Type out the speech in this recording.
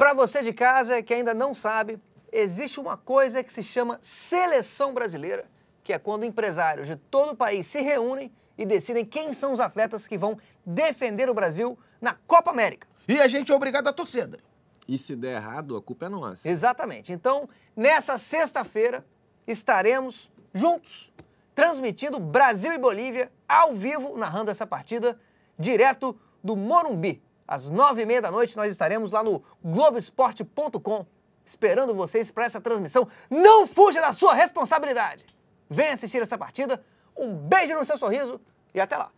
Para você de casa que ainda não sabe, existe uma coisa que se chama seleção brasileira, que é quando empresários de todo o país se reúnem e decidem quem são os atletas que vão defender o Brasil na Copa América. E a gente é obrigado a torcida. E se der errado, a culpa é nossa. Exatamente. Então, nessa sexta-feira, estaremos juntos transmitindo Brasil e Bolívia ao vivo, narrando essa partida direto do Morumbi, às nove e meia da noite, nós estaremos lá no Globoesporte.com esperando vocês para essa transmissão. Não fuja da sua responsabilidade! Venha assistir essa partida, um beijo no seu sorriso e até lá!